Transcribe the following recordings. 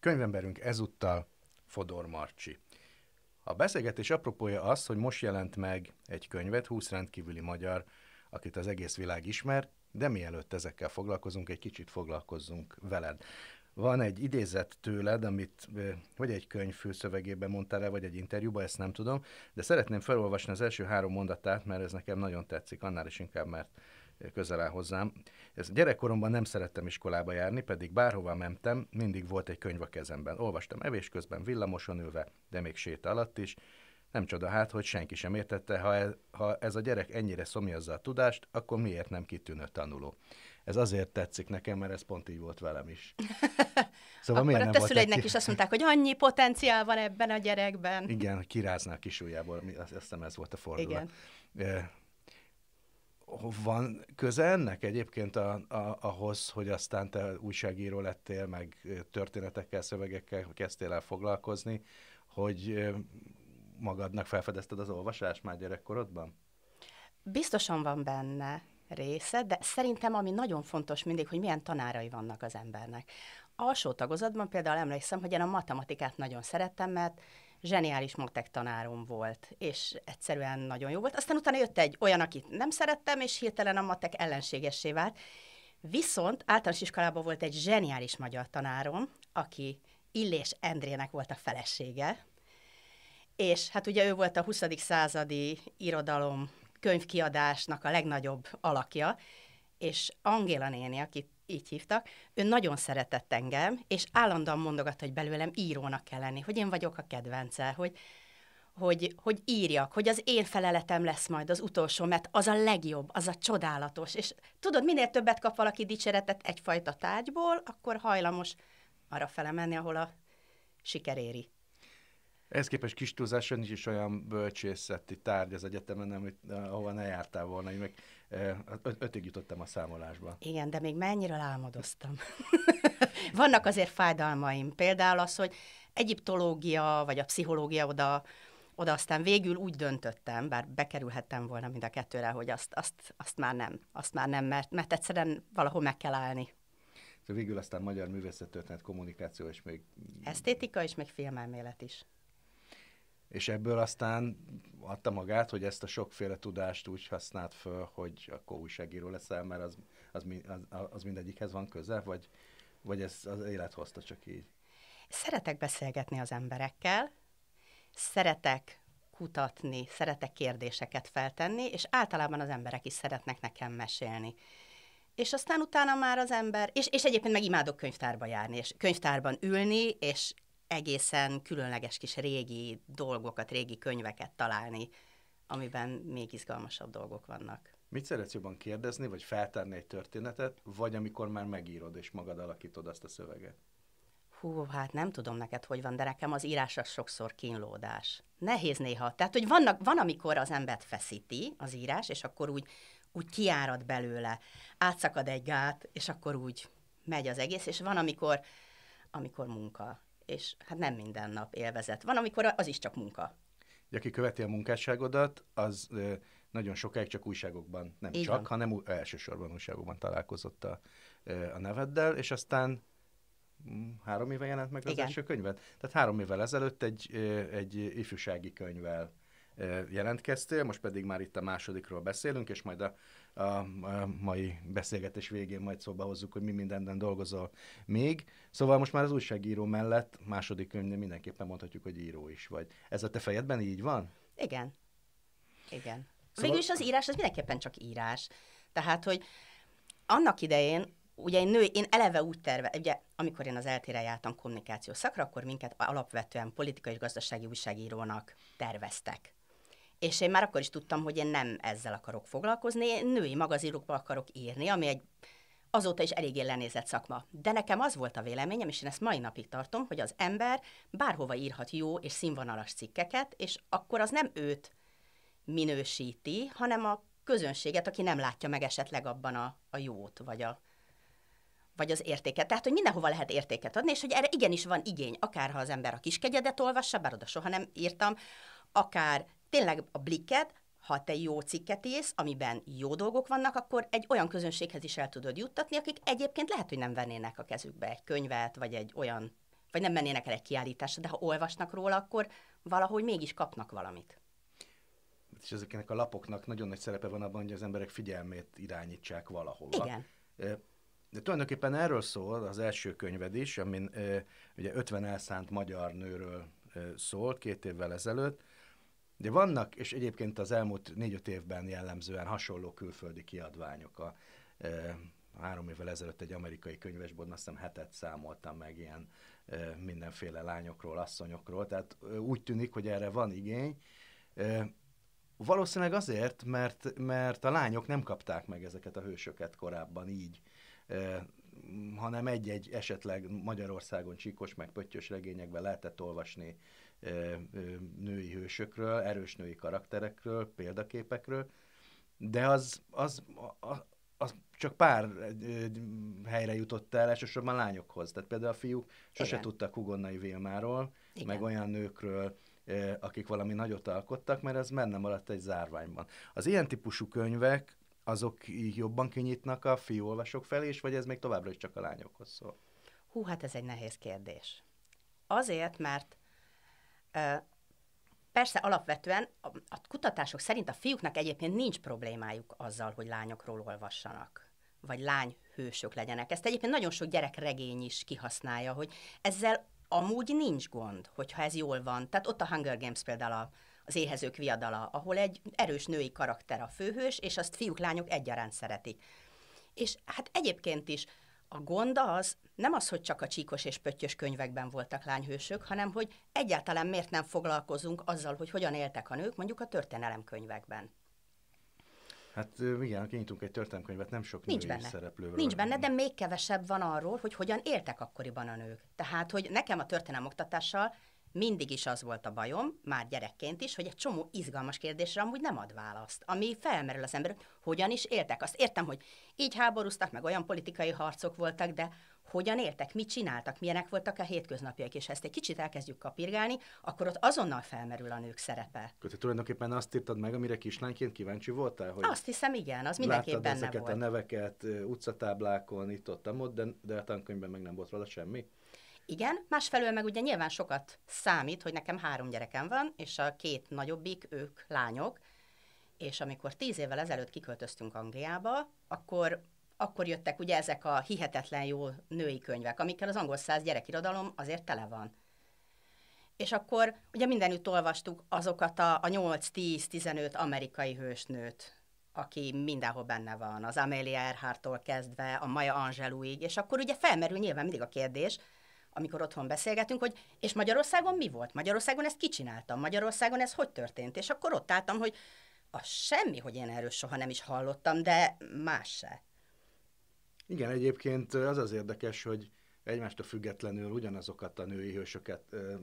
Könyvemberünk ezúttal Fodor Marcsi. A beszélgetés apropója az, hogy most jelent meg egy könyvet, 20 rendkívüli magyar, akit az egész világ ismer, de mielőtt ezekkel foglalkozunk, egy kicsit foglalkozzunk veled. Van egy idézet tőled, amit vagy egy könyv főszövegében mondtál el, vagy egy interjúban, ezt nem tudom, de szeretném felolvasni az első három mondatát, mert ez nekem nagyon tetszik, annál is inkább, mert közel áll hozzám. Ez gyerekkoromban nem szerettem iskolába járni, pedig bárhova mentem, mindig volt egy könyv a kezemben. Olvastam evés közben, villamoson ülve, de még séta alatt is. Nem csoda hát, hogy senki sem értette, ha ez, ha ez a gyerek ennyire szomjazza a tudást, akkor miért nem kitűnő tanuló. Ez azért tetszik nekem, mert ez pont így volt velem is. Szóval Akkor miért a nem volt is azt mondták, hogy annyi potenciál van ebben a gyerekben. Igen, hogy kirázna a kis azt hiszem ez volt a fordulat. Igen. Eh, van köze ennek egyébként a, a, ahhoz, hogy aztán te újságíró lettél, meg történetekkel, szövegekkel kezdtél el foglalkozni, hogy magadnak felfedezted az olvasást már gyerekkorodban? Biztosan van benne része, de szerintem ami nagyon fontos mindig, hogy milyen tanárai vannak az embernek. Alsó tagozatban például emlékszem, hogy én a matematikát nagyon szerettem, mert zseniális matek tanárom volt, és egyszerűen nagyon jó volt. Aztán utána jött egy olyan, akit nem szerettem, és hirtelen a matek ellenségessé vált. Viszont általános iskolában volt egy zseniális magyar tanárom, aki Illés Endrének volt a felesége, és hát ugye ő volt a 20. századi irodalom könyvkiadásnak a legnagyobb alakja, és Angéla néni, akit így hívtak, ő nagyon szeretett engem, és állandóan mondogatta, hogy belőlem írónak kell lenni, hogy én vagyok a kedvence, hogy, hogy, hogy írjak, hogy az én feleletem lesz majd az utolsó, mert az a legjobb, az a csodálatos. És tudod, minél többet kap valaki dicséretet egyfajta tárgyból, akkor hajlamos arra felemenni, ahol a siker éri. Ehhez képest kis túlzáson nincs is olyan bölcsészeti tárgy az egyetemen, amit, eh, ahova ne jártál volna. Én meg eh, hát ötig jutottam a számolásba. Igen, de még mennyire álmodoztam. Vannak azért fájdalmaim. Például az, hogy egyiptológia vagy a pszichológia oda, oda aztán végül úgy döntöttem, bár bekerülhettem volna mind a kettőre, hogy azt, azt, azt már nem, azt már nem, mert, mert egyszerűen valahol meg kell állni. Szóval végül aztán magyar művészettörténet, kommunikáció és még... Esztétika és még filmelmélet is. És ebből aztán adta magát, hogy ezt a sokféle tudást úgy használt föl, hogy a újságíró leszel, mert az, az, az, az mindegyikhez van köze, vagy, vagy ez az élet hozta csak így? Szeretek beszélgetni az emberekkel, szeretek kutatni, szeretek kérdéseket feltenni, és általában az emberek is szeretnek nekem mesélni. És aztán utána már az ember, és, és egyébként meg imádok könyvtárba járni, és könyvtárban ülni, és egészen különleges kis régi dolgokat, régi könyveket találni, amiben még izgalmasabb dolgok vannak. Mit szeretsz jobban kérdezni, vagy feltárni egy történetet, vagy amikor már megírod és magad alakítod azt a szöveget? Hú, hát nem tudom neked, hogy van, de nekem az írás az sokszor kínlódás. Nehéz néha. Tehát, hogy vannak, van, amikor az embert feszíti az írás, és akkor úgy, úgy kiárad belőle, átszakad egy gát, és akkor úgy megy az egész, és van, amikor, amikor munka és hát nem minden nap élvezet. Van, amikor az is csak munka. De aki követi a munkásságodat, az nagyon sokáig csak újságokban, nem Így csak, van. hanem elsősorban újságokban találkozott a, a neveddel, és aztán mm, három éve jelent meg az Igen. első könyved? Tehát három évvel ezelőtt egy, egy ifjúsági könyvvel jelentkeztél, most pedig már itt a másodikról beszélünk, és majd a a mai beszélgetés végén majd szóba hozzuk, hogy mi mindenben dolgozol még. Szóval most már az újságíró mellett második könyvnél mindenképpen mondhatjuk, hogy író is vagy. Ez a te fejedben így van? Igen. Igen. Szóval... Végül is az írás az mindenképpen csak írás. Tehát, hogy annak idején ugye én nő, én eleve úgy terve, ugye amikor én az eltére jártam kommunikáció szakra, akkor minket alapvetően politikai és gazdasági újságírónak terveztek. És én már akkor is tudtam, hogy én nem ezzel akarok foglalkozni, én női magazinokba akarok írni, ami egy azóta is eléggé lenézett szakma. De nekem az volt a véleményem, és én ezt mai napig tartom, hogy az ember bárhova írhat jó és színvonalas cikkeket, és akkor az nem őt minősíti, hanem a közönséget, aki nem látja meg esetleg abban a, a jót, vagy a, vagy az értéket. Tehát, hogy mindenhova lehet értéket adni, és hogy erre igenis van igény, akár ha az ember a kiskegyedet olvassa, bár oda soha nem írtam, akár tényleg a blikket, ha te jó cikket írsz, amiben jó dolgok vannak, akkor egy olyan közönséghez is el tudod juttatni, akik egyébként lehet, hogy nem vennének a kezükbe egy könyvet, vagy egy olyan, vagy nem mennének el egy kiállításra, de ha olvasnak róla, akkor valahogy mégis kapnak valamit. És ezeknek a lapoknak nagyon nagy szerepe van abban, hogy az emberek figyelmét irányítsák valahol. Igen. De tulajdonképpen erről szól az első könyved is, amin ugye 50 elszánt magyar nőről szólt két évvel ezelőtt, de vannak, és egyébként az elmúlt négy-öt évben jellemzően hasonló külföldi kiadványok. A, e, három évvel ezelőtt egy amerikai könyvesboltban azt hiszem hetet számoltam meg ilyen e, mindenféle lányokról, asszonyokról, tehát e, úgy tűnik, hogy erre van igény. E, valószínűleg azért, mert, mert a lányok nem kapták meg ezeket a hősöket korábban így, e, hanem egy-egy esetleg Magyarországon csíkos meg pöttyös regényekben lehetett olvasni női hősökről, erős női karakterekről, példaképekről, de az, az, az, az csak pár helyre jutott el, elsősorban lányokhoz. Tehát például a fiúk sose Igen. tudtak Hugonnai Vilmáról, Igen. meg olyan nőkről, akik valami nagyot alkottak, mert ez menne maradt egy zárványban. Az ilyen típusú könyvek, azok jobban kinyitnak a fiúolvasók felé, és vagy ez még továbbra is csak a lányokhoz szól? Hú, hát ez egy nehéz kérdés. Azért, mert Persze alapvetően a, a kutatások szerint a fiúknak egyébként nincs problémájuk azzal, hogy lányokról olvassanak, vagy lány hősök legyenek. Ezt egyébként nagyon sok gyerek regény is kihasználja, hogy ezzel amúgy nincs gond, hogyha ez jól van. Tehát ott a Hunger Games például a, az éhezők viadala, ahol egy erős női karakter a főhős, és azt fiúk-lányok egyaránt szeretik. És hát egyébként is a gond az, nem az, hogy csak a csíkos és pöttyös könyvekben voltak lányhősök, hanem hogy egyáltalán miért nem foglalkozunk azzal, hogy hogyan éltek a nők mondjuk a könyvekben. Hát igen, ha kinyitunk egy történelmkönyvet, nem sok Nincs női benne. szereplőről. Nincs benne, de még kevesebb van arról, hogy hogyan éltek akkoriban a nők. Tehát, hogy nekem a oktatással mindig is az volt a bajom, már gyerekként is, hogy egy csomó izgalmas kérdésre amúgy nem ad választ, ami felmerül az ember, hogyan is éltek. Azt értem, hogy így háborúztak, meg olyan politikai harcok voltak, de hogyan éltek, mit csináltak, milyenek voltak a hétköznapjaik, és ha ezt egy kicsit elkezdjük kapirgálni, akkor ott azonnal felmerül a nők szerepe. Te tulajdonképpen azt írtad meg, amire kislányként kíváncsi voltál? Hogy azt hiszem, igen, az mindenképpen benne ezeket volt. a neveket utcatáblákon, itt ott, ott de, de a tankönyvben meg nem volt róla semmi? Igen, másfelől meg ugye nyilván sokat számít, hogy nekem három gyerekem van, és a két nagyobbik, ők lányok, és amikor tíz évvel ezelőtt kiköltöztünk Angliába, akkor akkor jöttek ugye ezek a hihetetlen jó női könyvek, amikkel az angol száz gyerekirodalom azért tele van. És akkor ugye mindenütt olvastuk azokat a, a 8-10-15 amerikai hősnőt, aki mindenhol benne van, az Amelia Earhart-tól kezdve, a Maya Angelouig, és akkor ugye felmerül nyilván mindig a kérdés, amikor otthon beszélgetünk, hogy és Magyarországon mi volt? Magyarországon ezt kicsináltam, Magyarországon ez hogy történt? És akkor ott álltam, hogy a semmi, hogy én erről soha nem is hallottam, de más se. Igen, egyébként az az érdekes, hogy egymástól függetlenül ugyanazokat a női hősöket ö,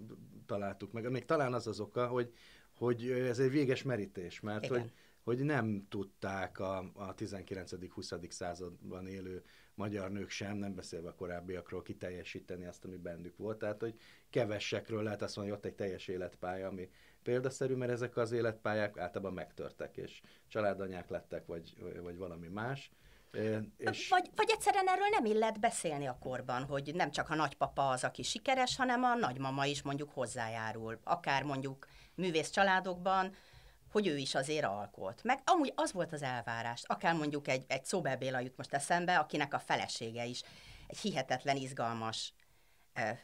találtuk meg. Még talán az az oka, hogy, hogy ez egy véges merítés, mert hogy hogy nem tudták a, a 19.-20. században élő magyar nők sem, nem beszélve a korábbiakról kiteljesíteni azt, ami bennük volt. Tehát, hogy kevesekről lehet azt mondani, hogy ott egy teljes életpálya, ami példaszerű, mert ezek az életpályák általában megtörtek, és családanyák lettek, vagy, vagy valami más. És... Vagy, vagy egyszerűen erről nem illet beszélni a korban, hogy nem csak a nagypapa az, aki sikeres, hanem a nagymama is mondjuk hozzájárul. Akár mondjuk művész családokban hogy ő is azért alkot. Meg amúgy az volt az elvárás, akár mondjuk egy, egy Szóber Béla jut most eszembe, akinek a felesége is egy hihetetlen, izgalmas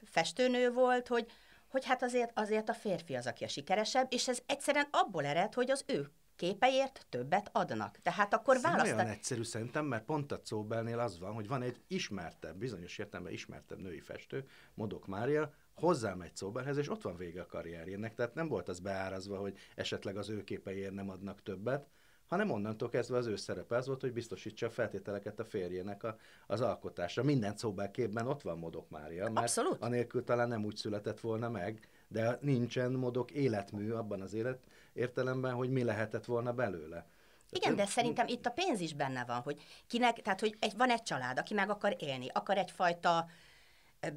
festőnő volt, hogy, hogy hát azért, azért a férfi az, aki a sikeresebb, és ez egyszerűen abból ered, hogy az ő képeért többet adnak. Tehát akkor szóval választani... Nagyon egyszerű szerintem, mert pont a Cóbelnél az van, hogy van egy ismertebb, bizonyos értelemben ismertebb női festő, Modok Mária, hozzám egy szóberhez, és ott van vége a karrierjének, tehát nem volt az beárazva, hogy esetleg az ő képeiért nem adnak többet, hanem onnantól kezdve az ő szerepe az volt, hogy biztosítsa a feltételeket a férjének a, az alkotásra. Minden szóbelképben ott van Modok Mária, mert Abszolút. anélkül talán nem úgy született volna meg, de nincsen Modok életmű abban az élet értelemben, hogy mi lehetett volna belőle. Igen, de szerintem itt a pénz is benne van, hogy kinek, tehát hogy egy, van egy család, aki meg akar élni, akar egyfajta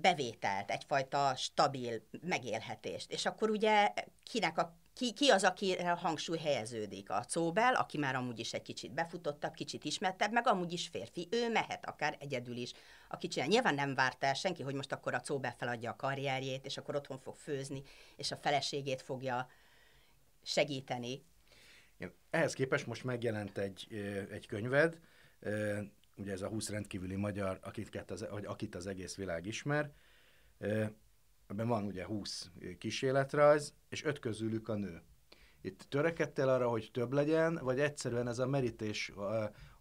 bevételt, egyfajta stabil megélhetést. És akkor ugye kinek a ki, ki az, aki a hangsúly helyeződik? A Cóbel, aki már amúgy is egy kicsit befutottabb, kicsit ismertebb, meg amúgy is férfi, ő mehet akár egyedül is. Aki csinál. Nyilván nem várta el senki, hogy most akkor a Cóbel feladja a karrierjét, és akkor otthon fog főzni, és a feleségét fogja segíteni. Ehhez képest most megjelent egy, egy könyved, ugye ez a 20 rendkívüli magyar, akit az, vagy akit az egész világ ismer, ebben van ugye 20 kísérletrajz, és öt közülük a nő. Itt törekedtél arra, hogy több legyen, vagy egyszerűen ez a merítés,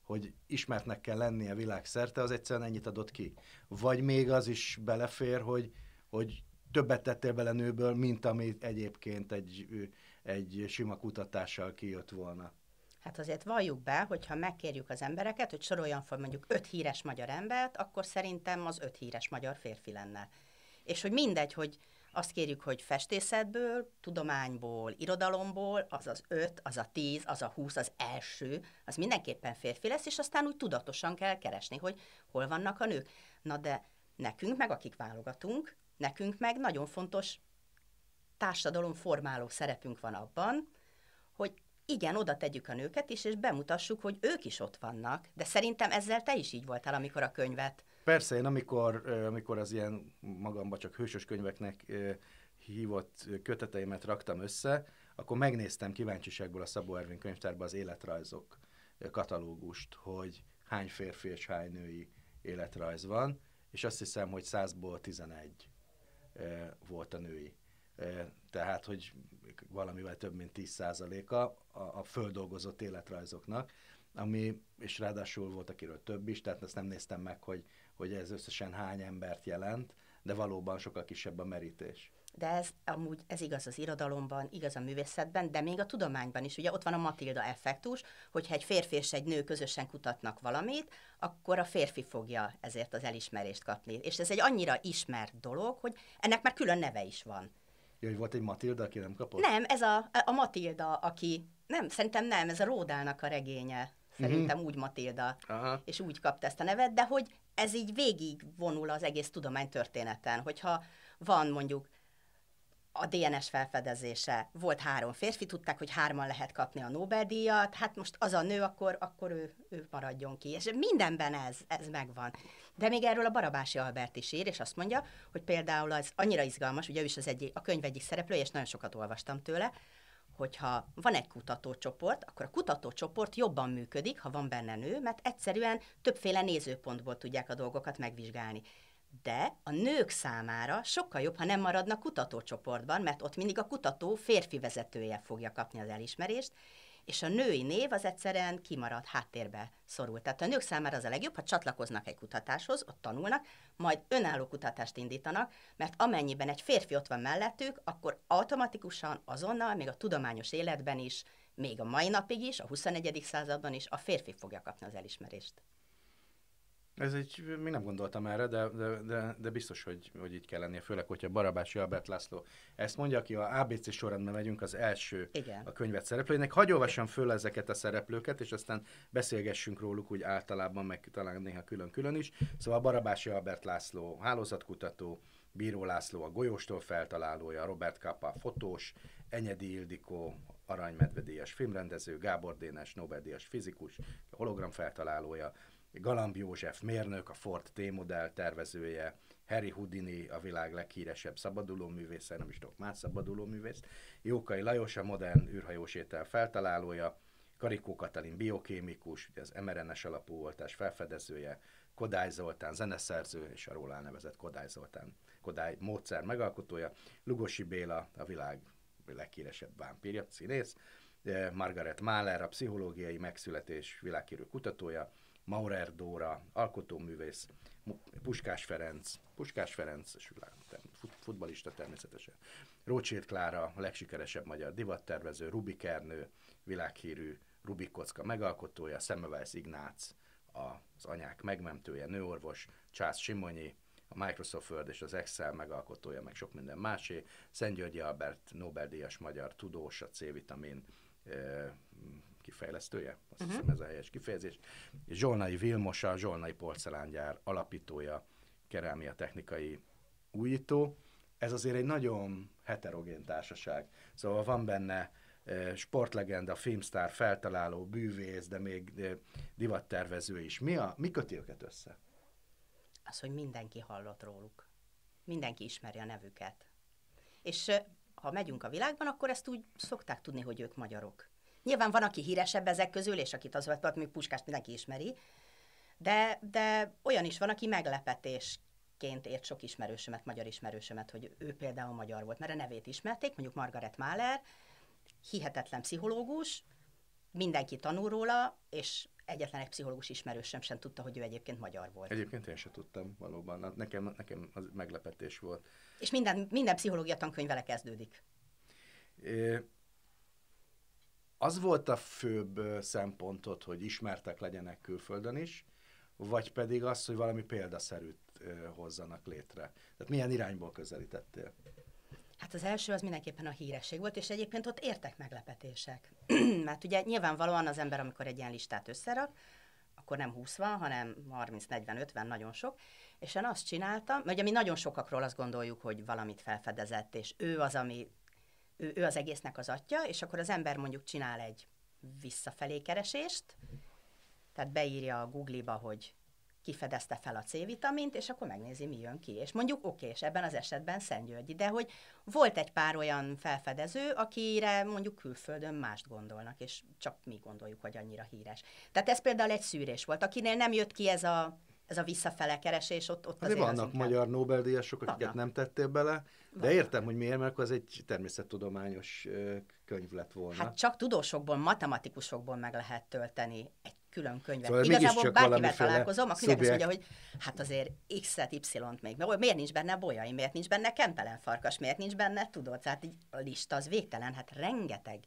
hogy ismertnek kell lennie szerte az egyszerűen ennyit adott ki? Vagy még az is belefér, hogy, hogy többet tettél bele nőből, mint ami egyébként egy, egy sima kutatással kijött volna? Hát azért valljuk be, hogyha megkérjük az embereket, hogy soroljan fel mondjuk öt híres magyar embert, akkor szerintem az öt híres magyar férfi lenne. És hogy mindegy, hogy azt kérjük, hogy festészetből, tudományból, irodalomból, az az öt, az a tíz, az a húsz, az első, az mindenképpen férfi lesz, és aztán úgy tudatosan kell keresni, hogy hol vannak a nők. Na de nekünk, meg akik válogatunk, nekünk meg nagyon fontos formáló szerepünk van abban, hogy igen, oda tegyük a nőket is, és bemutassuk, hogy ők is ott vannak. De szerintem ezzel te is így voltál, amikor a könyvet. Persze, én amikor, amikor az ilyen magamba csak hősös könyveknek hívott köteteimet raktam össze, akkor megnéztem kíváncsiságból a Szabó Ervin könyvtárban az életrajzok katalógust, hogy hány férfi és hány női életrajz van, és azt hiszem, hogy 100-ból 11 volt a női tehát hogy valamivel több mint 10%-a a, a földolgozott életrajzoknak, ami, és ráadásul volt, akiről több is, tehát ezt nem néztem meg, hogy, hogy ez összesen hány embert jelent, de valóban sokkal kisebb a merítés. De ez amúgy ez igaz az irodalomban, igaz a művészetben, de még a tudományban is. Ugye ott van a Matilda effektus, hogyha egy férfi és egy nő közösen kutatnak valamit, akkor a férfi fogja ezért az elismerést kapni. És ez egy annyira ismert dolog, hogy ennek már külön neve is van hogy volt egy Matilda, aki nem kapott? Nem, ez a, a Matilda, aki... Nem, szerintem nem, ez a Ródának a regénye. Szerintem mm-hmm. úgy Matilda. Aha. És úgy kapta ezt a nevet, de hogy ez így végig vonul az egész tudománytörténeten, hogyha van mondjuk a DNS felfedezése. Volt három férfi, tudták, hogy hárman lehet kapni a Nobel-díjat, hát most az a nő, akkor, akkor ő, ő maradjon ki. És mindenben ez, ez megvan. De még erről a Barabási Albert is ír, és azt mondja, hogy például az annyira izgalmas, ugye ő is az egy, a könyv egyik szereplője, és nagyon sokat olvastam tőle, hogyha van egy kutatócsoport, akkor a kutatócsoport jobban működik, ha van benne nő, mert egyszerűen többféle nézőpontból tudják a dolgokat megvizsgálni de a nők számára sokkal jobb, ha nem maradnak kutatócsoportban, mert ott mindig a kutató férfi vezetője fogja kapni az elismerést, és a női név az egyszerűen kimarad, háttérbe szorul. Tehát a nők számára az a legjobb, ha csatlakoznak egy kutatáshoz, ott tanulnak, majd önálló kutatást indítanak, mert amennyiben egy férfi ott van mellettük, akkor automatikusan azonnal, még a tudományos életben is, még a mai napig is, a 21. században is a férfi fogja kapni az elismerést. Ez egy, még nem gondoltam erre, de, de, de, de biztos, hogy, hogy így kell lennie, főleg, hogyha Barabási Albert László ezt mondja, aki a ABC sorrendben megyünk az első Igen. a könyvet szereplőjének. Hagy olvassam föl ezeket a szereplőket, és aztán beszélgessünk róluk úgy általában, meg talán néha külön-külön is. Szóval Barabási Albert László hálózatkutató, Bíró László a golyóstól feltalálója, Robert Kappa fotós, Enyedi Ildikó aranymedvedélyes filmrendező, Gábor Dénes Nobel-díjas fizikus, hologram feltalálója, Galamb József mérnök, a Ford T-modell tervezője, Harry Houdini, a világ leghíresebb művésze, nem is tudok más szabadulóművész, Jókai Lajos, a modern étel feltalálója, Karikó Katalin biokémikus, ugye az mRNS alapú oltás felfedezője, Kodály Zoltán zeneszerző, és a róla nevezett Kodály Zoltán, Kodály módszer megalkotója, Lugosi Béla, a világ leghíresebb vámpírja, színész, eh, Margaret Mahler, a pszichológiai megszületés világhírű kutatója, Maurer Dóra, alkotóművész, Puskás Ferenc, Puskás Ferenc, futbalista természetesen, Rócsír Klára, a legsikeresebb magyar divattervező, Rubik Ernő, világhírű Rubik kocka megalkotója, Semmelweis Ignác, az anyák megmentője, nőorvos, Csász Simonyi, a Microsoft Word és az Excel megalkotója, meg sok minden másé, Szent Györgyi Albert Nobel-díjas magyar tudós, a C-vitamin kifejlesztője, azt uh-huh. hiszem ez a helyes kifejezés, Zsolnai Vilmosa, Zsolnai Porcelángyár alapítója, kerámia technikai újító. Ez azért egy nagyon heterogén társaság, szóval van benne sportlegenda, filmstár, feltaláló, bűvész, de még divattervező is. Mi, a, mi köti őket össze? Az, hogy mindenki hallott róluk. Mindenki ismeri a nevüket. És ha megyünk a világban, akkor ezt úgy szokták tudni, hogy ők magyarok. Nyilván van, aki híresebb ezek közül, és akit az volt, még Puskást mindenki ismeri, de, de olyan is van, aki meglepetésként ért sok ismerősömet, magyar ismerősömet, hogy ő például magyar volt, mert a nevét ismerték, mondjuk Margaret Mahler, hihetetlen pszichológus, mindenki tanul róla, és egyetlen egy pszichológus ismerősöm sem tudta, hogy ő egyébként magyar volt. Egyébként én sem tudtam valóban. Hát nekem, nekem az meglepetés volt. És minden, minden pszichológia tankönyvele kezdődik. É, az volt a főbb szempontot, hogy ismertek legyenek külföldön is, vagy pedig az, hogy valami példaszerűt hozzanak létre? Tehát milyen irányból közelítettél? Hát az első az mindenképpen a híresség volt, és egyébként ott értek meglepetések. Mert ugye nyilvánvalóan az ember, amikor egy ilyen listát összerak, akkor nem 20 van, hanem 30, 40, 50, nagyon sok. És én azt csináltam, mert ugye mi nagyon sokakról azt gondoljuk, hogy valamit felfedezett, és ő az, ami ő, ő az egésznek az atya, és akkor az ember mondjuk csinál egy visszafelé keresést, tehát beírja a Google-ba, hogy kifedezte fel a C-vitamint, és akkor megnézi, mi jön ki. És mondjuk oké, és ebben az esetben Györgyi, de hogy volt egy pár olyan felfedező, akire mondjuk külföldön mást gondolnak, és csak mi gondoljuk, hogy annyira híres. Tehát ez például egy szűrés volt, akinél nem jött ki ez a ez a visszafele keresés ott, ott azért, vannak az magyar Nobel-díjasok, akiket vannak. nem tettél bele, de vannak. értem, hogy miért, mert akkor ez egy természettudományos könyv lett volna. Hát csak tudósokból, matematikusokból meg lehet tölteni egy külön könyvet. Szóval Igazából bárkivel találkozom, a szubjekt... azt mondja, hogy hát azért X-et, Y-t még, mert miért nincs benne bolyai, miért nincs benne kempelen farkas, miért nincs benne, tudod, tehát így a lista az végtelen, hát rengeteg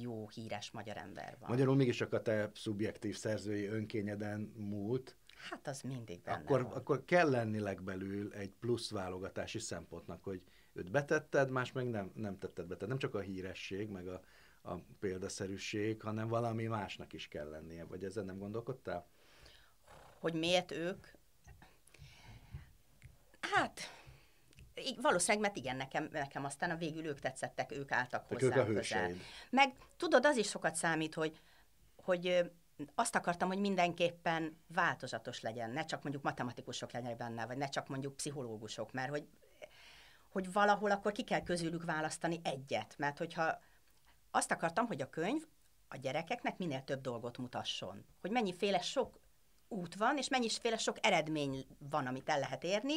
jó híres magyar ember van. Magyarul csak a te szubjektív szerzői önkényeden múlt, Hát az mindig benne akkor, van. Akkor kell lenni legbelül egy plusz válogatási szempontnak, hogy őt betetted, más meg nem, nem tetted be. Tehát nem csak a híresség, meg a, a példaszerűség, hanem valami másnak is kell lennie. Vagy ezzel nem gondolkodtál? Hogy miért ők? Hát, így, valószínűleg, mert igen, nekem, nekem aztán a végül ők tetszettek, ők álltak hozzá. ők a hőseid. Meg tudod, az is sokat számít, hogy, hogy azt akartam, hogy mindenképpen változatos legyen, ne csak mondjuk matematikusok legyenek benne, vagy ne csak mondjuk pszichológusok, mert hogy, hogy valahol akkor ki kell közülük választani egyet, mert hogyha azt akartam, hogy a könyv a gyerekeknek minél több dolgot mutasson, hogy mennyiféle sok út van, és mennyiféle sok eredmény van, amit el lehet érni,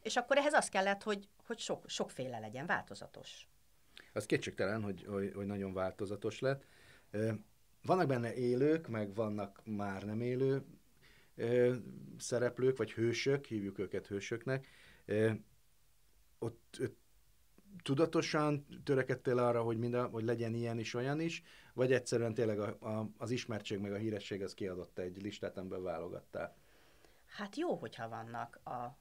és akkor ehhez az kellett, hogy, hogy sok, sokféle legyen, változatos. Az kétségtelen, hogy, hogy, hogy nagyon változatos lett. Vannak benne élők, meg vannak már nem élő ö, szereplők, vagy hősök, hívjuk őket hősöknek. Ö, ott ö, tudatosan törekedtél arra, hogy, mind a, hogy legyen ilyen is, olyan is, vagy egyszerűen tényleg a, a, az ismertség meg a híresség az kiadott egy listát, amiből válogattál? Hát jó, hogyha vannak a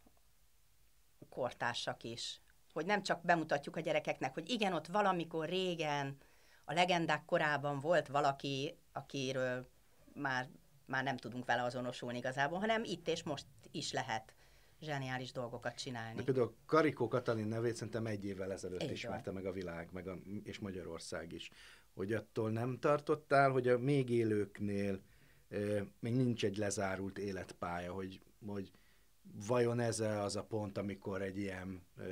kortársak is, hogy nem csak bemutatjuk a gyerekeknek, hogy igen, ott valamikor régen a legendák korában volt valaki, akiről már, már nem tudunk vele azonosulni igazából, hanem itt és most is lehet zseniális dolgokat csinálni. De például Karikó Katalin nevét szerintem egy évvel ezelőtt Így ismerte van. meg a világ, meg a, és Magyarország is. Hogy attól nem tartottál, hogy a még élőknél e, még nincs egy lezárult életpálya, hogy, hogy vajon ez -e az a pont, amikor egy ilyen e,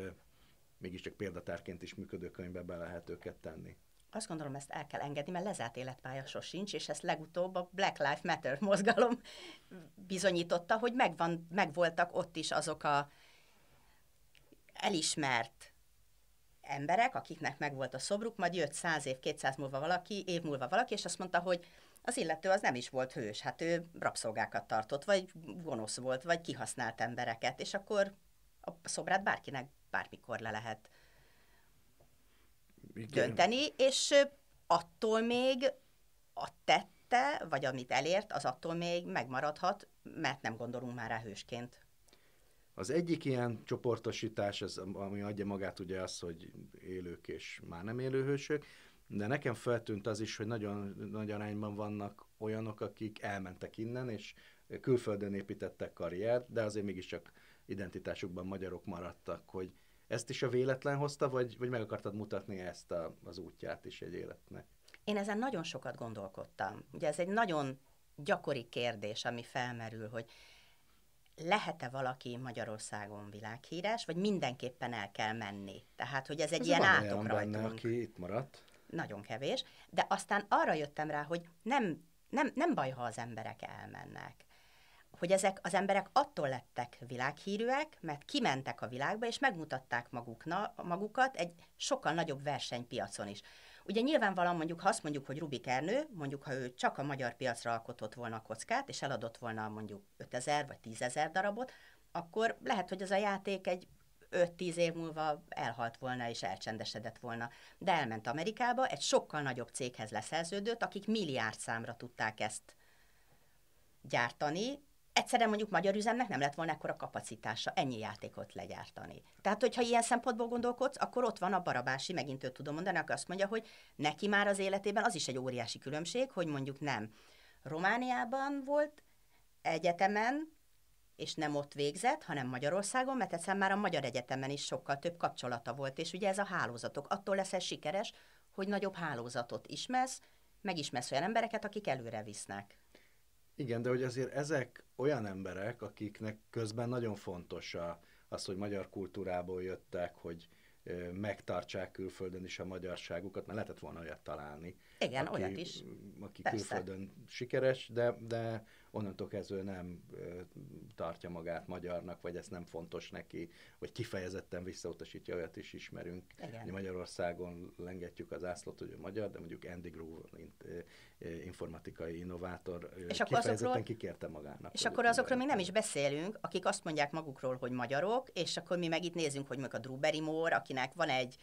mégiscsak példatárként is működő könyvbe be lehet őket tenni? azt gondolom, ezt el kell engedni, mert lezárt életpálya sosincs, és ezt legutóbb a Black Lives Matter mozgalom bizonyította, hogy megvan, megvoltak ott is azok a elismert emberek, akiknek megvolt a szobruk, majd jött 100 év, 200 múlva valaki, év múlva valaki, és azt mondta, hogy az illető az nem is volt hős, hát ő rabszolgákat tartott, vagy gonosz volt, vagy kihasznált embereket, és akkor a szobrát bárkinek bármikor le lehet igen. dönteni, és attól még a tette, vagy amit elért, az attól még megmaradhat, mert nem gondolunk már rá hősként. Az egyik ilyen csoportosítás, az ami adja magát ugye az, hogy élők és már nem élő hősök, de nekem feltűnt az is, hogy nagyon nagy arányban vannak olyanok, akik elmentek innen, és külföldön építettek karriert, de azért mégiscsak identitásukban magyarok maradtak, hogy ezt is a véletlen hozta, vagy, vagy meg akartad mutatni ezt a, az útját is egy életnek? Én ezen nagyon sokat gondolkodtam. Ugye ez egy nagyon gyakori kérdés, ami felmerül, hogy lehet-e valaki Magyarországon világhíres, vagy mindenképpen el kell menni? Tehát, hogy ez egy ez ilyen átok rajtunk. Benne, aki itt maradt. Nagyon kevés, de aztán arra jöttem rá, hogy nem, nem, nem baj, ha az emberek elmennek hogy ezek az emberek attól lettek világhírűek, mert kimentek a világba, és megmutatták magukna, magukat egy sokkal nagyobb versenypiacon is. Ugye nyilvánvalóan mondjuk, ha azt mondjuk, hogy Rubik Ernő, mondjuk ha ő csak a magyar piacra alkotott volna a kockát, és eladott volna mondjuk 5000 vagy 10000 darabot, akkor lehet, hogy az a játék egy 5-10 év múlva elhalt volna és elcsendesedett volna. De elment Amerikába, egy sokkal nagyobb céghez leszerződött, akik milliárd számra tudták ezt gyártani, egyszerűen mondjuk magyar üzemnek nem lett volna ekkora kapacitása ennyi játékot legyártani. Tehát, hogyha ilyen szempontból gondolkodsz, akkor ott van a Barabási, megint őt tudom mondani, aki azt mondja, hogy neki már az életében az is egy óriási különbség, hogy mondjuk nem Romániában volt egyetemen, és nem ott végzett, hanem Magyarországon, mert egyszer már a Magyar Egyetemen is sokkal több kapcsolata volt, és ugye ez a hálózatok. Attól leszel sikeres, hogy nagyobb hálózatot ismersz, megismersz olyan embereket, akik előre visznek. Igen, de hogy azért ezek olyan emberek, akiknek közben nagyon fontos a, az, hogy magyar kultúrából jöttek, hogy megtartsák külföldön is a magyarságukat, mert lehetett volna olyat találni, igen, aki, olyat is. Aki Persze. külföldön sikeres, de, de onnantól kezdve nem tartja magát magyarnak, vagy ez nem fontos neki, vagy kifejezetten visszautasítja, olyat is ismerünk. Igen. Magyarországon lengetjük az ászlót, hogy a magyar, de mondjuk Andy Groove, mint informatikai innovátor, és kifejezetten azokról, kikérte magának. És akkor azokról mi nem is beszélünk, akik azt mondják magukról, hogy magyarok, és akkor mi meg itt nézünk, hogy meg a Drew Barrymore, akinek van egy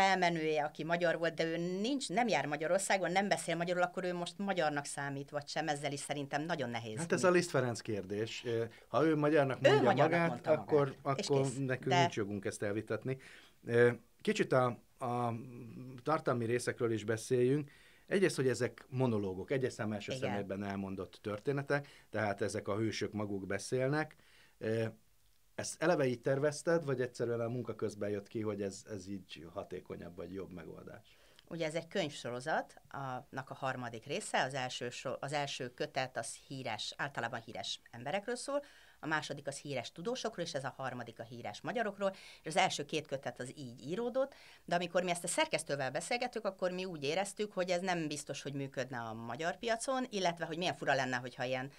felmenője, aki magyar volt, de ő nincs, nem jár Magyarországon, nem beszél magyarul, akkor ő most magyarnak számít, vagy sem, ezzel is szerintem nagyon nehéz. Hát ez a Liszt Ferenc kérdés. Ha ő magyarnak mondja ő magyarnak magát, akkor, magát. akkor nekünk de... nincs jogunk ezt elvitatni. Kicsit a, a tartalmi részekről is beszéljünk. Egyrészt, hogy ezek monológok, egyes szem első szemében elmondott történetek, tehát ezek a hősök maguk beszélnek. Ezt eleve így tervezted, vagy egyszerűen a munka közben jött ki, hogy ez, ez így hatékonyabb vagy jobb megoldás? Ugye ez egy könyvsorozat, annak a harmadik része, az első, sor, az első kötet az híres, általában híres emberekről szól, a második az híres tudósokról, és ez a harmadik a híres magyarokról, és az első két kötet az így íródott, de amikor mi ezt a szerkesztővel beszélgetünk, akkor mi úgy éreztük, hogy ez nem biztos, hogy működne a magyar piacon, illetve hogy milyen fura lenne, hogyha ilyen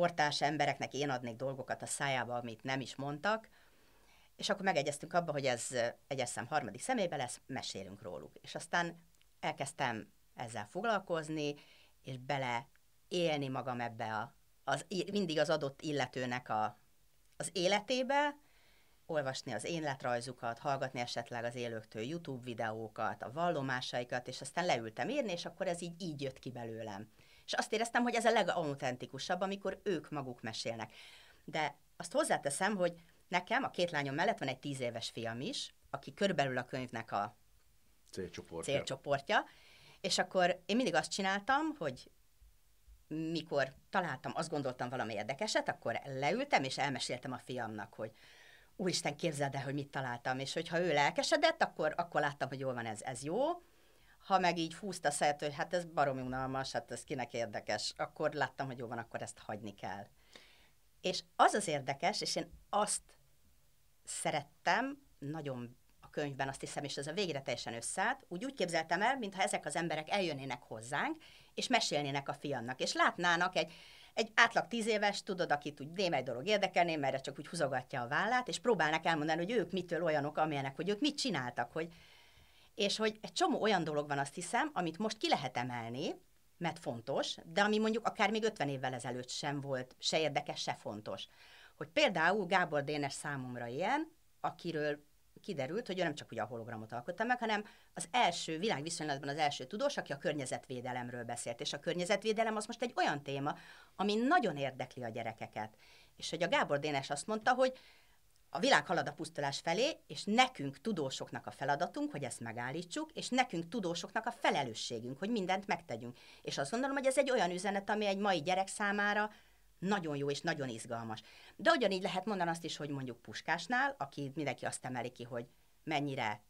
kortárs embereknek én adnék dolgokat a szájába, amit nem is mondtak, és akkor megegyeztünk abba, hogy ez egyes szem harmadik szemébe lesz, mesélünk róluk. És aztán elkezdtem ezzel foglalkozni, és bele élni magam ebbe a, az, mindig az adott illetőnek a, az életébe, olvasni az életrajzukat, hallgatni esetleg az élőktől YouTube videókat, a vallomásaikat, és aztán leültem írni, és akkor ez így, így jött ki belőlem és azt éreztem, hogy ez a legautentikusabb, amikor ők maguk mesélnek. De azt hozzáteszem, hogy nekem a két lányom mellett van egy tíz éves fiam is, aki körülbelül a könyvnek a célcsoportja. célcsoportja. És akkor én mindig azt csináltam, hogy mikor találtam, azt gondoltam valami érdekeset, akkor leültem, és elmeséltem a fiamnak, hogy úristen, képzeld el, hogy mit találtam, és hogyha ő lelkesedett, akkor, akkor láttam, hogy jól van ez, ez jó, ha meg így húzta szert, hogy hát ez baromi unalmas, hát ez kinek érdekes, akkor láttam, hogy jó van, akkor ezt hagyni kell. És az az érdekes, és én azt szerettem, nagyon a könyvben azt hiszem, és ez a végre teljesen összeállt, úgy úgy képzeltem el, mintha ezek az emberek eljönnének hozzánk, és mesélnének a fiannak, és látnának egy, egy átlag tíz éves, tudod, akit úgy némely dolog érdekelné, mert csak úgy húzogatja a vállát, és próbálnak elmondani, hogy ők mitől olyanok, amilyenek, hogy ők mit csináltak, hogy, és hogy egy csomó olyan dolog van, azt hiszem, amit most ki lehet emelni, mert fontos, de ami mondjuk akár még 50 évvel ezelőtt sem volt, se érdekes, se fontos. Hogy például Gábor Dénes számomra ilyen, akiről kiderült, hogy ő nem csak ugye a hologramot alkotta meg, hanem az első világviszonylatban az első tudós, aki a környezetvédelemről beszélt. És a környezetvédelem az most egy olyan téma, ami nagyon érdekli a gyerekeket. És hogy a Gábor Dénes azt mondta, hogy a világ halad a pusztulás felé, és nekünk tudósoknak a feladatunk, hogy ezt megállítsuk, és nekünk tudósoknak a felelősségünk, hogy mindent megtegyünk. És azt gondolom, hogy ez egy olyan üzenet, ami egy mai gyerek számára nagyon jó és nagyon izgalmas. De ugyanígy lehet mondani azt is, hogy mondjuk Puskásnál, aki mindenki azt emeli ki, hogy mennyire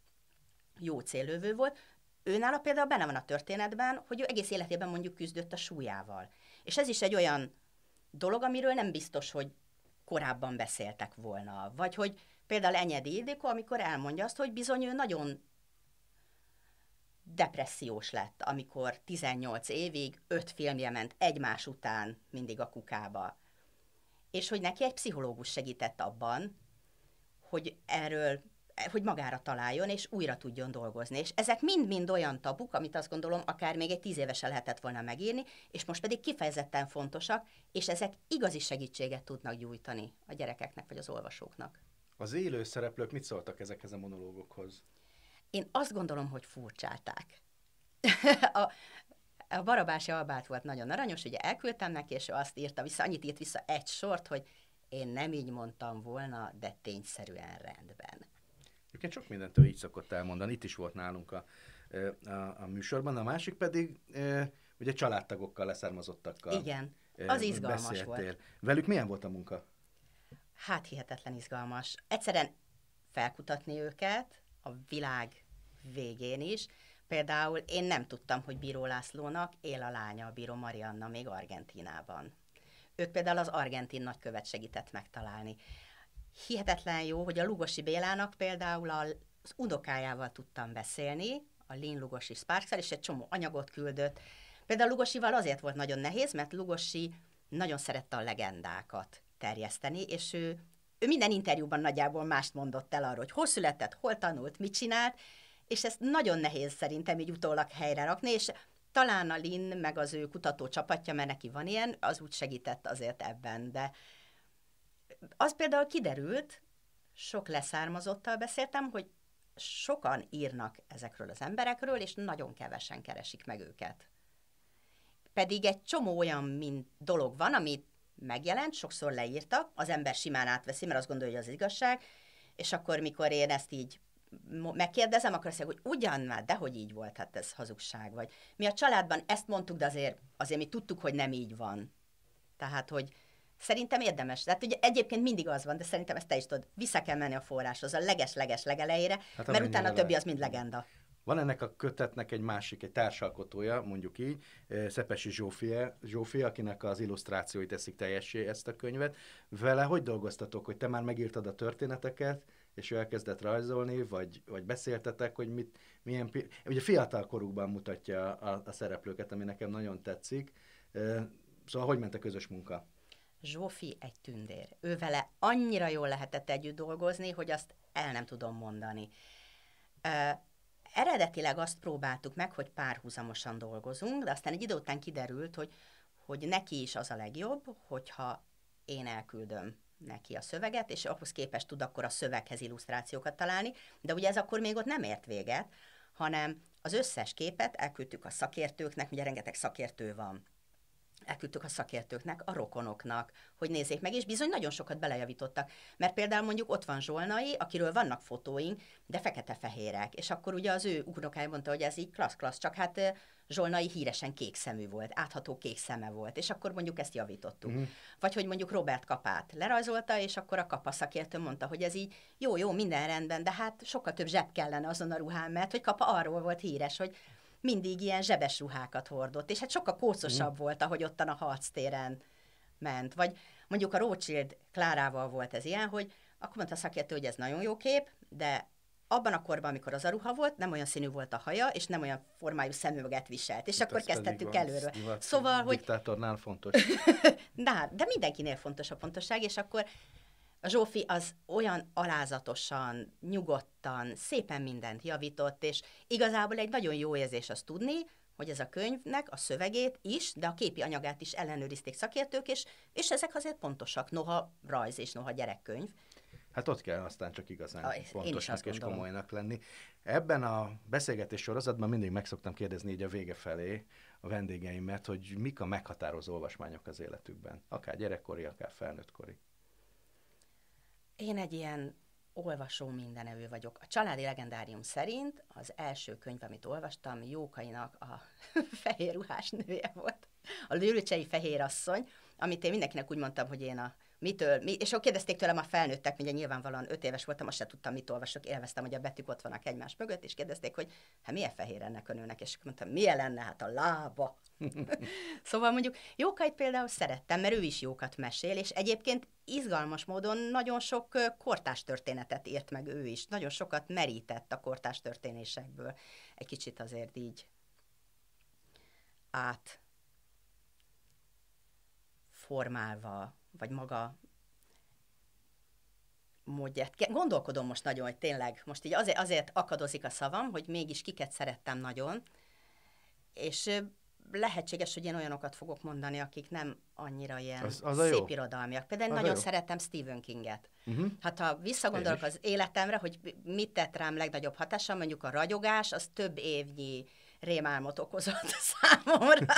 jó célövő volt, őnála például benne van a történetben, hogy ő egész életében mondjuk küzdött a súlyával. És ez is egy olyan dolog, amiről nem biztos, hogy korábban beszéltek volna. Vagy hogy például Enyedi Ildikó, amikor elmondja azt, hogy bizony ő nagyon depressziós lett, amikor 18 évig öt filmje ment egymás után mindig a kukába. És hogy neki egy pszichológus segített abban, hogy erről hogy magára találjon, és újra tudjon dolgozni. És ezek mind-mind olyan tabuk, amit azt gondolom, akár még egy tíz évesen lehetett volna megírni, és most pedig kifejezetten fontosak, és ezek igazi segítséget tudnak gyújtani a gyerekeknek vagy az olvasóknak. Az élő szereplők mit szóltak ezekhez a monológokhoz? Én azt gondolom, hogy furcsálták. a, a Barabási Albát volt nagyon aranyos, ugye elküldtem neki, és ő azt írta vissza, annyit írt vissza egy sort, hogy én nem így mondtam volna, de tényszerűen rendben. Egyébként sok ő így szokott elmondani, itt is volt nálunk a, a, a műsorban, a másik pedig ugye családtagokkal, leszármazottakkal. Igen, az izgalmas beszéltél. volt. Velük milyen volt a munka? Hát hihetetlen izgalmas. Egyszerűen felkutatni őket a világ végén is. Például én nem tudtam, hogy Bíró Lászlónak él a lánya, a Bíró Marianna még Argentinában. Őt például az argentin nagykövet segített megtalálni hihetetlen jó, hogy a Lugosi Bélának például az unokájával tudtam beszélni, a Lin Lugosi sparks és egy csomó anyagot küldött. Például Lugosival azért volt nagyon nehéz, mert Lugosi nagyon szerette a legendákat terjeszteni, és ő, ő minden interjúban nagyjából mást mondott el arról, hogy hol született, hol tanult, mit csinált, és ezt nagyon nehéz szerintem így utólag helyre rakni, és talán a Lin meg az ő kutató csapatja, mert neki van ilyen, az úgy segített azért ebben, de az például kiderült, sok leszármazottal beszéltem, hogy sokan írnak ezekről az emberekről, és nagyon kevesen keresik meg őket. Pedig egy csomó olyan mint dolog van, amit megjelent, sokszor leírtak, az ember simán átveszi, mert azt gondolja, hogy az igazság, és akkor, mikor én ezt így megkérdezem, akkor azt mondja, hogy ugyan már, de hogy így volt, hát ez hazugság. Vagy mi a családban ezt mondtuk, de azért, azért mi tudtuk, hogy nem így van. Tehát, hogy, Szerintem érdemes. Tehát ugye egyébként mindig az van, de szerintem ezt te is tudod. Vissza kell menni a forráshoz, a leges-leges legelejére, hát mert utána a többi az mind legenda. Van ennek a kötetnek egy másik, egy társalkotója, mondjuk így, eh, Szepesi Zsófia, Zsófia akinek az illusztrációi teszik teljessé ezt a könyvet. Vele hogy dolgoztatok, hogy te már megírtad a történeteket, és ő elkezdett rajzolni, vagy, vagy beszéltetek, hogy mit, milyen... Ugye fiatal korukban mutatja a, a szereplőket, ami nekem nagyon tetszik. Eh, szóval hogy ment a közös munka? Zsófi egy tündér. Ő vele annyira jól lehetett együtt dolgozni, hogy azt el nem tudom mondani. Ö, eredetileg azt próbáltuk meg, hogy párhuzamosan dolgozunk, de aztán egy idő után kiderült, hogy, hogy neki is az a legjobb, hogyha én elküldöm neki a szöveget, és ahhoz képest tud akkor a szöveghez illusztrációkat találni, de ugye ez akkor még ott nem ért véget, hanem az összes képet elküldtük a szakértőknek, ugye rengeteg szakértő van elküldtük a szakértőknek, a rokonoknak, hogy nézzék meg, és bizony nagyon sokat belejavítottak. Mert például mondjuk ott van Zsolnai, akiről vannak fotóink, de fekete-fehérek, és akkor ugye az ő unokája mondta, hogy ez így klassz-klassz, csak hát Zsolnai híresen kék szemű volt, átható kék szeme volt, és akkor mondjuk ezt javítottuk. Mm. Vagy hogy mondjuk Robert Kapát lerajzolta, és akkor a Kapa szakértő mondta, hogy ez így jó, jó, minden rendben, de hát sokkal több zseb kellene azon a ruhán, mert hogy Kapa arról volt híres, hogy mindig ilyen zsebes ruhákat hordott, és hát sokkal kócosabb mm. volt, ahogy ottan a harctéren ment. Vagy mondjuk a Rothschild Klárával volt ez ilyen, hogy akkor mondta a szakértő, hogy ez nagyon jó kép, de abban a korban, amikor az a ruha volt, nem olyan színű volt a haja, és nem olyan formájú szemüveget viselt. És Itt hát akkor kezdtettük előről. Szóval, hogy... Diktátornál fontos. de, de mindenkinél fontos a fontosság és akkor a Zsófi az olyan alázatosan, nyugodtan, szépen mindent javított, és igazából egy nagyon jó érzés azt tudni, hogy ez a könyvnek a szövegét is, de a képi anyagát is ellenőrizték szakértők, és, és ezek azért pontosak, noha rajz és noha gyerekkönyv. Hát ott kell aztán csak igazán a, pontosnak és komolynak lenni. Ebben a beszélgetés sorozatban mindig meg szoktam kérdezni így a vége felé a vendégeimet, hogy mik a meghatározó olvasmányok az életükben, akár gyerekkori, akár felnőttkori. Én egy ilyen olvasó mindenevő vagyok. A családi legendárium szerint az első könyv, amit olvastam, Jókainak a fehér ruhás nője volt, a Lőrücsei fehér asszony, amit én mindenkinek úgy mondtam, hogy én a mitől, mi, és akkor kérdezték tőlem a felnőttek, ugye nyilvánvalóan öt éves voltam, azt sem tudtam, mit olvasok, élveztem, hogy a betűk ott vannak egymás mögött, és kérdezték, hogy hát milyen fehér ennek a nőnek, és mondtam, milyen lenne, hát a lába. szóval mondjuk Jókait például szerettem, mert ő is jókat mesél, és egyébként izgalmas módon nagyon sok kortás történetet írt meg ő is, nagyon sokat merített a kortás történésekből. Egy kicsit azért így át formálva vagy maga módját. Gondolkodom most nagyon, hogy tényleg, most így azért, azért akadozik a szavam, hogy mégis kiket szerettem nagyon, és lehetséges, hogy én olyanokat fogok mondani, akik nem annyira ilyen az, az szép irodalmiak. Például az nagyon szeretem szerettem Stephen Kinget. Uh-huh. Hát ha visszagondolok az életemre, hogy mit tett rám legnagyobb hatása, mondjuk a ragyogás, az több évnyi rémálmot okozott számomra.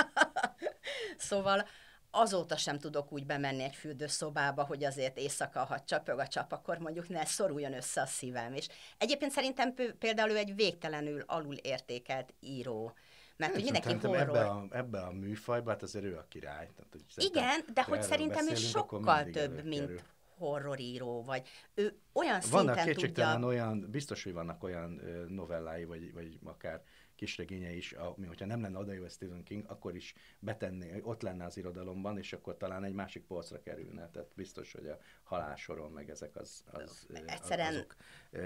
szóval azóta sem tudok úgy bemenni egy fürdőszobába, hogy azért éjszaka, ha csapög a csap, akkor mondjuk ne szoruljon össze a szívem. És egyébként szerintem például ő egy végtelenül alul értékelt író. Mert hogy mindenki horror. Ebbe a, ebbe a műfajba, hát azért ő a király. Tehát, hogy Igen, de hogy szerintem ő sokkal több, mint horroríró, vagy ő olyan vannak szinten tudja... Vannak olyan, biztos, hogy vannak olyan novellái, vagy, vagy akár kisregénye is, ami, hogyha nem lenne oda a Stephen King, akkor is betenné, ott lenne az irodalomban, és akkor talán egy másik polcra kerülne. Tehát biztos, hogy a halásoron meg ezek az, az, Egyszeren... azok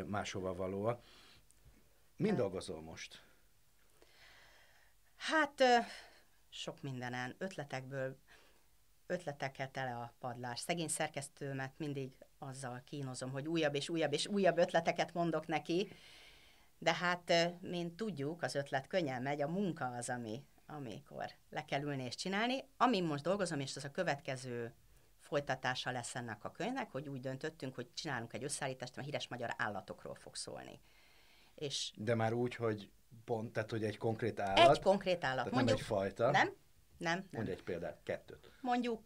máshova valóak. Mind dolgozol most? Hát sok mindenen, ötletekből ötletekkel tele a padlás. Szegény szerkesztőmet mindig azzal kínozom, hogy újabb és újabb és újabb ötleteket mondok neki, de hát, mint tudjuk, az ötlet könnyen megy, a munka az, ami, amikor le kell ülni és csinálni. Amin most dolgozom, és ez a következő folytatása lesz ennek a könyvnek, hogy úgy döntöttünk, hogy csinálunk egy összeállítást, mert híres magyar állatokról fog szólni. És De már úgy, hogy pont, tehát hogy egy konkrét állat. Egy konkrét állat. Tehát mondjuk, nem egy fajta. Nem, nem. nem. Mondj egy példát, kettőt. Mondjuk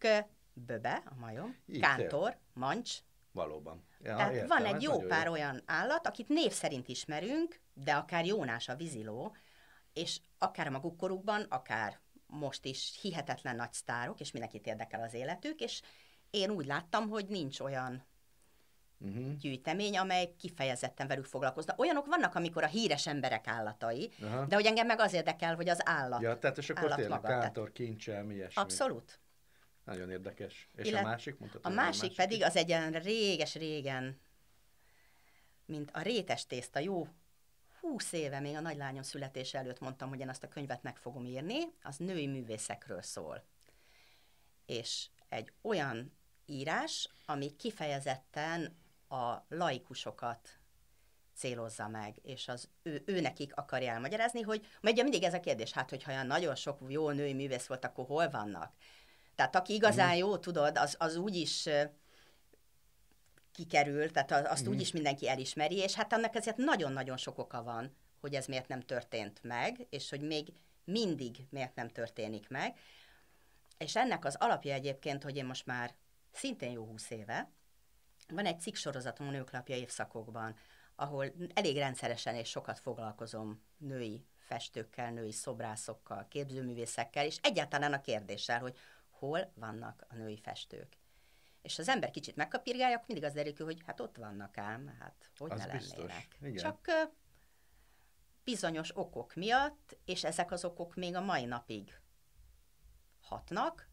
böbe, a majom, Itt kántor, mancs, Valóban. Ja, Tehát értem, van egy jó pár jó. olyan állat, akit név szerint ismerünk, de akár Jónás a viziló, és akár a maguk korukban, akár most is hihetetlen nagy sztárok, és mindenkit érdekel az életük, és én úgy láttam, hogy nincs olyan uh-huh. gyűjtemény, amely kifejezetten velük foglalkozna. Olyanok vannak, amikor a híres emberek állatai, uh-huh. de hogy engem meg az érdekel, hogy az állat. Ja, tehát és akkor tényleg maga, kántor, mi ilyesmi. Abszolút. Nagyon érdekes. És Illet... a másik? Mondhatod, a másik, másik pedig az egy olyan réges-régen, mint a rétes tészta, jó? Húsz éve, még a nagylányom születése előtt mondtam, hogy én azt a könyvet meg fogom írni, az női művészekről szól. És egy olyan írás, ami kifejezetten a laikusokat célozza meg, és az ő, ő nekik akarja elmagyarázni, hogy ugye mindig ez a kérdés, hát hogyha olyan nagyon sok jó női művész volt, akkor hol vannak? Tehát aki mhm. igazán mm. jó, tudod, az, az úgy is kikerül, tehát azt mm. úgy mhm. is mindenki elismeri, és hát annak ezért nagyon-nagyon sok oka van, hogy ez miért nem történt meg, és hogy még mindig miért nem történik meg. És ennek az alapja egyébként, hogy én most már szintén jó húsz éve, van egy cikksorozatom a nőklapja évszakokban, ahol elég rendszeresen és sokat foglalkozom női festőkkel, női szobrászokkal, képzőművészekkel, és egyáltalán a kérdéssel, hogy hol vannak a női festők. És az ember kicsit megkapirgálja, akkor mindig az derül hogy hát ott vannak ám, hát hogy az ne lennének. Igen. Csak bizonyos okok miatt, és ezek az okok még a mai napig hatnak,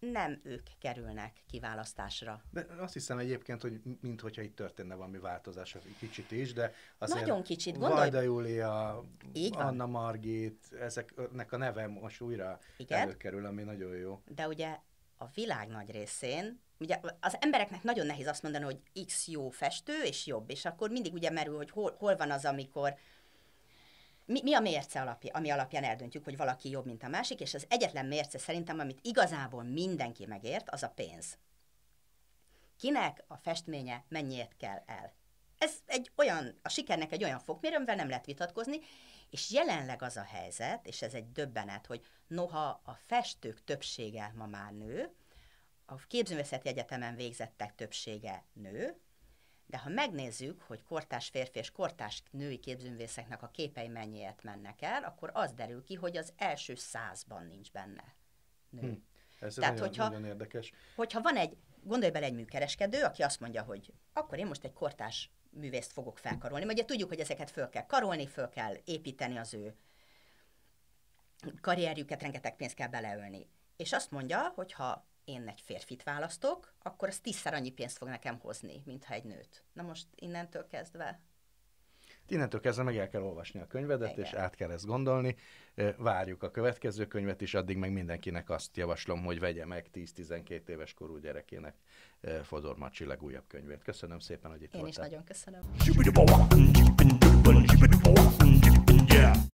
nem ők kerülnek kiválasztásra. De azt hiszem egyébként, hogy minthogyha itt történne valami változás, kicsit is, de azért Nagyon kicsit, gondolj. Vajda Júlia, Így van. Anna Margit, ezeknek a neve most újra Igen? előkerül, ami nagyon jó. De ugye a világ nagy részén, ugye az embereknek nagyon nehéz azt mondani, hogy X jó festő és jobb, és akkor mindig ugye merül, hogy hol, hol van az, amikor mi, mi a mérce alapja, ami alapján eldöntjük, hogy valaki jobb, mint a másik, és az egyetlen mérce szerintem, amit igazából mindenki megért, az a pénz. Kinek a festménye mennyiért kell el? Ez egy olyan, a sikernek egy olyan fokmérő, amivel nem lehet vitatkozni, és jelenleg az a helyzet, és ez egy döbbenet, hogy noha a festők többsége ma már nő, a képzőművészeti egyetemen végzettek többsége nő, de ha megnézzük, hogy kortás férfi és kortás női képzőművészeknek a képei mennyiért mennek el, akkor az derül ki, hogy az első százban nincs benne nő. Hm. Ez Tehát, nagyon, hogyha, nagyon érdekes. Hogyha van egy, gondolj bele egy műkereskedő, aki azt mondja, hogy akkor én most egy kortás művészt fogok felkarolni. Mert ugye tudjuk, hogy ezeket föl kell karolni, föl kell építeni az ő karrierjüket, rengeteg pénzt kell beleölni. És azt mondja, hogy ha én egy férfit választok, akkor az tízszer annyi pénzt fog nekem hozni, mintha egy nőt. Na most innentől kezdve Innentől kezdve meg el kell olvasni a könyvedet, Igen. és át kell ezt gondolni. Várjuk a következő könyvet is, addig meg mindenkinek azt javaslom, hogy vegye meg 10-12 éves korú gyerekének Fodor Macsi legújabb könyvét. Köszönöm szépen, hogy itt Én voltál. Én is nagyon köszönöm.